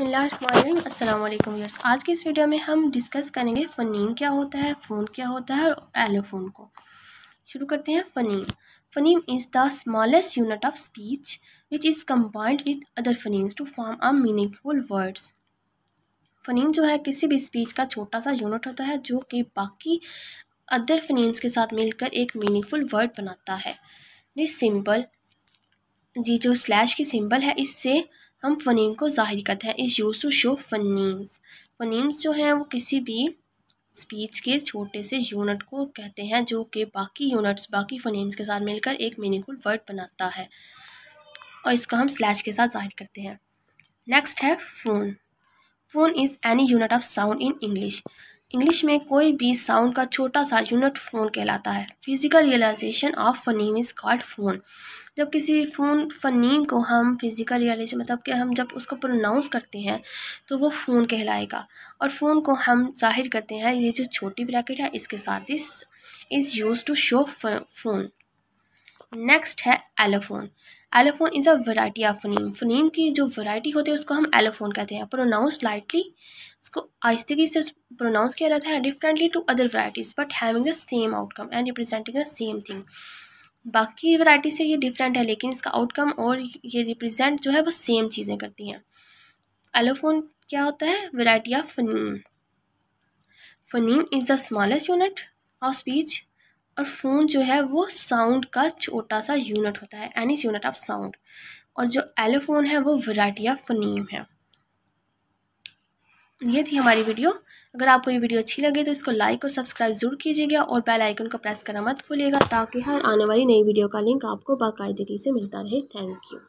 बसमिलीम years आज की इस वीडियो में हम डिस्कस करेंगे फ़नीन क्या होता है फ़ोन क्या होता है और एलोफोन को शुरू करते हैं phoneme phoneme is the smallest unit of speech which is combined with other phonemes to form a meaningful words phoneme जो है किसी भी स्पीच का छोटा सा यूनिट होता है जो कि बाकी अदर फ़नीम्स के साथ मिलकर एक मीनिंगफुल वर्ड बनाता है दिस सिंबल जी जो स्लैश की सिंपल है इससे हम फ़नीम को ज़ाहिर करते हैं is used to show phonemes phonemes जो हैं वो किसी भी स्पीच के छोटे से यूनिट को कहते हैं जो कि बाकी यूनिट्स बाकी फ़नीम्स के साथ मिलकर एक मीनिंगफुल वर्ड बनाता है और इसका हम स्लैश के साथ ज़ाहिर करते हैं नेक्स्ट है phone phone is any unit of sound in English English में कोई भी साउंड का छोटा सा यूनिट फ़ोन कहलाता है physical realization of phoneme is called phone जब किसी फ़ोन फनीम को हम फिज़िकल रियलाइजेशन मतलब कि हम जब उसको प्रोनाउंस करते हैं तो वो फ़ोन कहलाएगा और फ़ोन को हम जाहिर करते हैं ये जो छोटी ब्रैकेट है इसके साथ इस is used to show phone next है allophone allophone is a variety of phoneme phoneme की जो वैरायटी होती है उसको हम एलोफोन कहते हैं प्रोनाउंस लाइटली उसको आहिस्तगी से प्रोनाउंस किया जाता है differently to other varieties but having the same outcome and representing the same thing बाकी वैरायटी से ये डिफरेंट है लेकिन इसका आउटकम और ये रिप्रेजेंट जो है वो सेम चीज़ें करती हैं एलोफोन क्या होता है variety of phoneme phoneme is the smallest unit of speech और फ़ोन जो है वो साउंड का छोटा सा यूनिट होता है एनी यूनिट ऑफ साउंड और जो एलोफोन है वो वराइटी ऑफ फनीम है ये थी हमारी वीडियो अगर आपको ये वीडियो अच्छी लगे तो इसको लाइक और सब्सक्राइब ज़रूर कीजिएगा और बेल आइकन को प्रेस करना मत भूलिएगा ताकि हर आने वाली नई वीडियो का लिंक आपको बाकायदगी से मिलता रहे थैंक यू